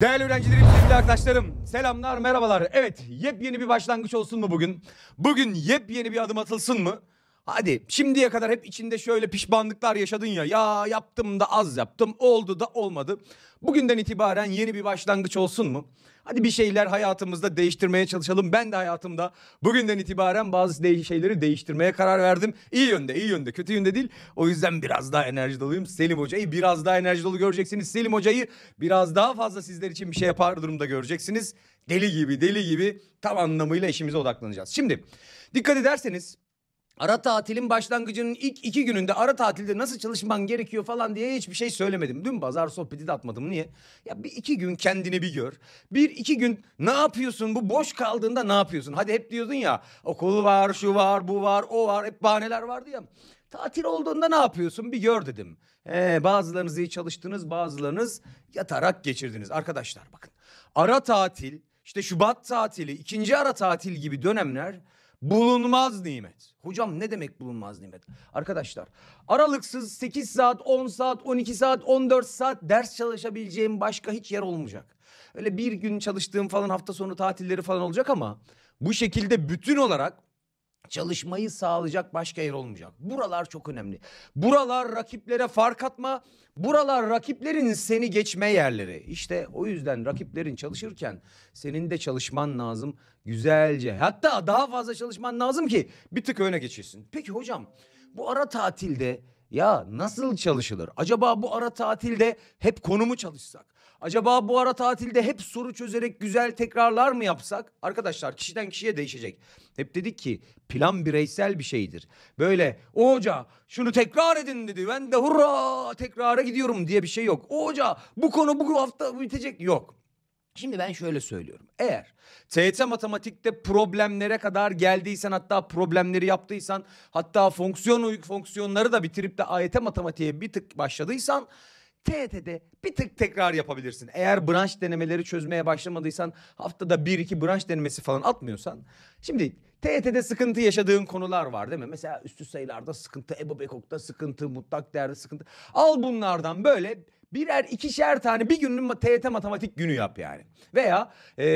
Değerli öğrencilerim, sevgili arkadaşlarım, selamlar, merhabalar. Evet, yepyeni bir başlangıç olsun mu bugün? Bugün yepyeni bir adım atılsın mı? Hadi şimdiye kadar hep içinde şöyle pişmanlıklar yaşadın ya. Ya yaptım da az yaptım, oldu da olmadı. Bugünden itibaren yeni bir başlangıç olsun mu? Hadi bir şeyler hayatımızda değiştirmeye çalışalım. Ben de hayatımda bugünden itibaren bazı de- şeyleri değiştirmeye karar verdim. İyi yönde, iyi yönde, kötü yönde değil. O yüzden biraz daha enerji doluyum. Selim Hoca'yı biraz daha enerji dolu göreceksiniz. Selim Hoca'yı biraz daha fazla sizler için bir şey yapar durumda göreceksiniz. Deli gibi, deli gibi tam anlamıyla işimize odaklanacağız. Şimdi dikkat ederseniz Ara tatilin başlangıcının ilk iki gününde ara tatilde nasıl çalışman gerekiyor falan diye hiçbir şey söylemedim. Dün pazar sohbeti de atmadım. Niye? Ya bir iki gün kendini bir gör. Bir iki gün ne yapıyorsun? Bu boş kaldığında ne yapıyorsun? Hadi hep diyordun ya okul var, şu var, bu var, o var. Hep bahaneler vardı ya. Tatil olduğunda ne yapıyorsun bir gör dedim. Ee, bazılarınız iyi çalıştınız, bazılarınız yatarak geçirdiniz. Arkadaşlar bakın. Ara tatil, işte Şubat tatili, ikinci ara tatil gibi dönemler Bulunmaz nimet. Hocam ne demek bulunmaz nimet? Arkadaşlar aralıksız 8 saat, 10 saat, 12 saat, 14 saat ders çalışabileceğim başka hiç yer olmayacak. Öyle bir gün çalıştığım falan hafta sonu tatilleri falan olacak ama bu şekilde bütün olarak çalışmayı sağlayacak başka yer olmayacak. Buralar çok önemli. Buralar rakiplere fark atma, buralar rakiplerin seni geçme yerleri. İşte o yüzden rakiplerin çalışırken senin de çalışman lazım güzelce. Hatta daha fazla çalışman lazım ki bir tık öne geçirsin. Peki hocam bu ara tatilde ya nasıl çalışılır? Acaba bu ara tatilde hep konumu çalışsak? Acaba bu ara tatilde hep soru çözerek güzel tekrarlar mı yapsak? Arkadaşlar kişiden kişiye değişecek. Hep dedik ki plan bireysel bir şeydir. Böyle o hoca şunu tekrar edin dedi. Ben de hurra tekrara gidiyorum diye bir şey yok. O hoca bu konu bu hafta bitecek yok. Şimdi ben şöyle söylüyorum. Eğer TYT matematikte problemlere kadar geldiysen hatta problemleri yaptıysan hatta fonksiyon fonksiyonları da bitirip de AYT matematiğe bir tık başladıysan TYT'de bir tık tekrar yapabilirsin. Eğer branş denemeleri çözmeye başlamadıysan haftada bir iki branş denemesi falan atmıyorsan. Şimdi TYT'de sıkıntı yaşadığın konular var değil mi? Mesela üstü sayılarda sıkıntı, Ebu Bekok'ta sıkıntı, mutlak değerde sıkıntı. Al bunlardan böyle birer ikişer tane bir günün TYT matematik günü yap yani. Veya e,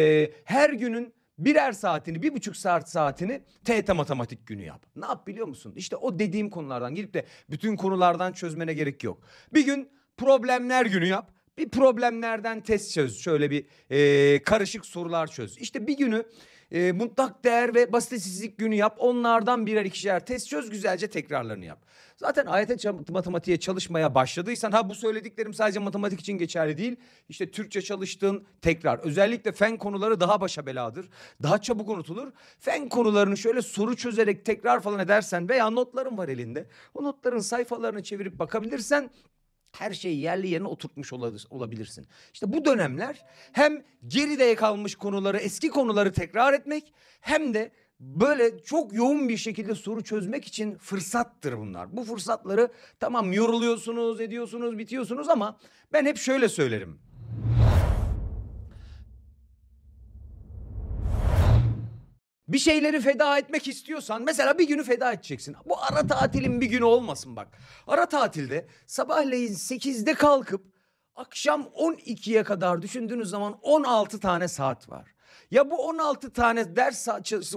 her günün birer saatini, bir buçuk saat saatini TET matematik günü yap. Ne yap biliyor musun? İşte o dediğim konulardan girip de bütün konulardan çözmene gerek yok. Bir gün problemler günü yap. Bir problemlerden test çöz. Şöyle bir e, karışık sorular çöz. İşte bir günü e, mutlak değer ve basitesizlik günü yap. Onlardan birer ikişer test çöz güzelce tekrarlarını yap. Zaten AYT matematiğe çalışmaya başladıysan ha bu söylediklerim sadece matematik için geçerli değil. İşte Türkçe çalıştığın tekrar özellikle fen konuları daha başa beladır. Daha çabuk unutulur. Fen konularını şöyle soru çözerek tekrar falan edersen veya notların var elinde. O notların sayfalarını çevirip bakabilirsen her şeyi yerli yerine oturtmuş olabilirsin. İşte bu dönemler hem geride kalmış konuları, eski konuları tekrar etmek hem de böyle çok yoğun bir şekilde soru çözmek için fırsattır bunlar. Bu fırsatları tamam yoruluyorsunuz, ediyorsunuz, bitiyorsunuz ama ben hep şöyle söylerim. Bir şeyleri feda etmek istiyorsan mesela bir günü feda edeceksin. Bu ara tatilin bir günü olmasın bak. Ara tatilde sabahleyin 8'de kalkıp akşam 12'ye kadar düşündüğünüz zaman 16 tane saat var. Ya bu 16 tane ders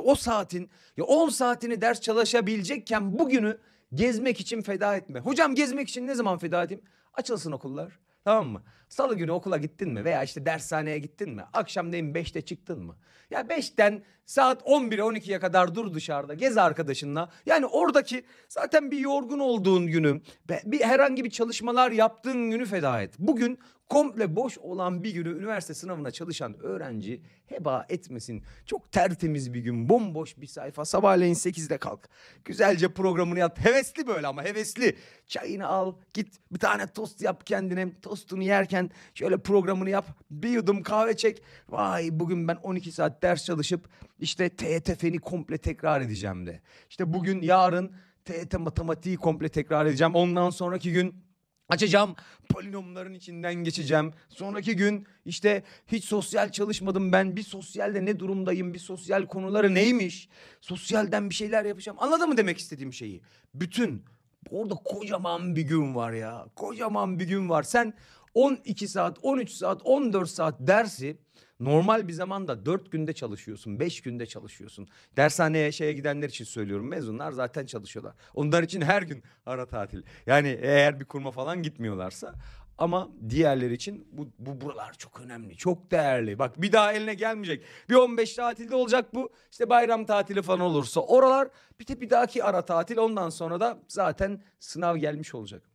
o saatin ya 10 saatini ders çalışabilecekken bugünü gezmek için feda etme. Hocam gezmek için ne zaman feda edeyim? Açılsın okullar. Tamam mı? Salı günü okula gittin mi veya işte dershaneye gittin mi? Akşam neyin 5'te çıktın mı? Ya 5'ten saat 11'e 12'ye kadar dur dışarıda gez arkadaşınla. Yani oradaki zaten bir yorgun olduğun günü, bir herhangi bir çalışmalar yaptığın günü feda et. Bugün komple boş olan bir günü üniversite sınavına çalışan öğrenci heba etmesin. Çok tertemiz bir gün, bomboş bir sayfa. Sabahleyin 8'de kalk. Güzelce programını yap. Hevesli böyle ama hevesli. Çayını al, git bir tane tost yap kendine. Tostunu yerken hemen şöyle programını yap. Bir yudum kahve çek. Vay bugün ben 12 saat ders çalışıp işte TET feni komple tekrar edeceğim de. İşte bugün yarın TET matematiği komple tekrar edeceğim. Ondan sonraki gün Açacağım polinomların içinden geçeceğim. Sonraki gün işte hiç sosyal çalışmadım ben. Bir sosyalde ne durumdayım? Bir sosyal konuları neymiş? Sosyalden bir şeyler yapacağım. Anladın mı demek istediğim şeyi? Bütün orada kocaman bir gün var ya. Kocaman bir gün var. Sen 12 saat, 13 saat, 14 saat dersi normal bir zamanda 4 günde çalışıyorsun, 5 günde çalışıyorsun. Dershaneye şeye gidenler için söylüyorum. Mezunlar zaten çalışıyorlar. Onlar için her gün ara tatil. Yani eğer bir kurma falan gitmiyorlarsa ama diğerleri için bu, bu buralar çok önemli, çok değerli. Bak bir daha eline gelmeyecek. Bir 15 tatilde olacak bu. İşte bayram tatili falan olursa oralar bir de bir dahaki ara tatil ondan sonra da zaten sınav gelmiş olacak.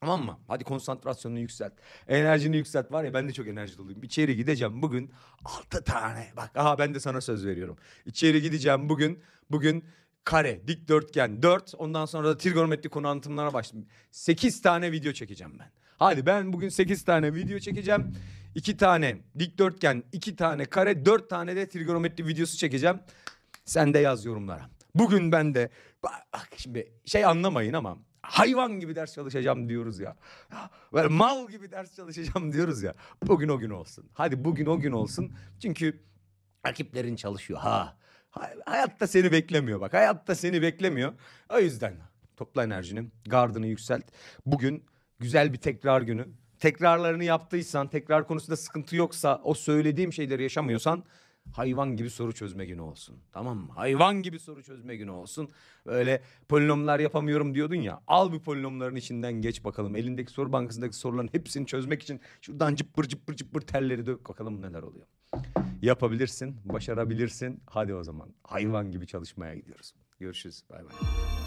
Tamam mı? Hadi konsantrasyonunu yükselt. Enerjini yükselt. Var ya ben de çok enerji doluyum. İçeri gideceğim bugün. Altı tane. Bak aha ben de sana söz veriyorum. İçeri gideceğim bugün. Bugün kare, dikdörtgen, dört. Ondan sonra da trigonometri konu anlatımlara başladım. Sekiz tane video çekeceğim ben. Hadi ben bugün sekiz tane video çekeceğim. İki tane dikdörtgen, iki tane kare, dört tane de trigonometri videosu çekeceğim. Sen de yaz yorumlara. Bugün ben de bak şimdi şey anlamayın ama hayvan gibi ders çalışacağım diyoruz ya. Böyle mal gibi ders çalışacağım diyoruz ya. Bugün o gün olsun. Hadi bugün o gün olsun. Çünkü rakiplerin çalışıyor. Ha. Hayatta seni beklemiyor bak. Hayatta seni beklemiyor. O yüzden topla enerjini, gardını yükselt. Bugün güzel bir tekrar günü. Tekrarlarını yaptıysan, tekrar konusunda sıkıntı yoksa, o söylediğim şeyleri yaşamıyorsan hayvan gibi soru çözme günü olsun. Tamam mı? Hayvan gibi soru çözme günü olsun. Böyle polinomlar yapamıyorum diyordun ya. Al bir polinomların içinden geç bakalım. Elindeki soru bankasındaki soruların hepsini çözmek için şuradan cıppır cıppır cıppır telleri dök bakalım neler oluyor. Yapabilirsin, başarabilirsin. Hadi o zaman hayvan gibi çalışmaya gidiyoruz. Görüşürüz. Bay bay.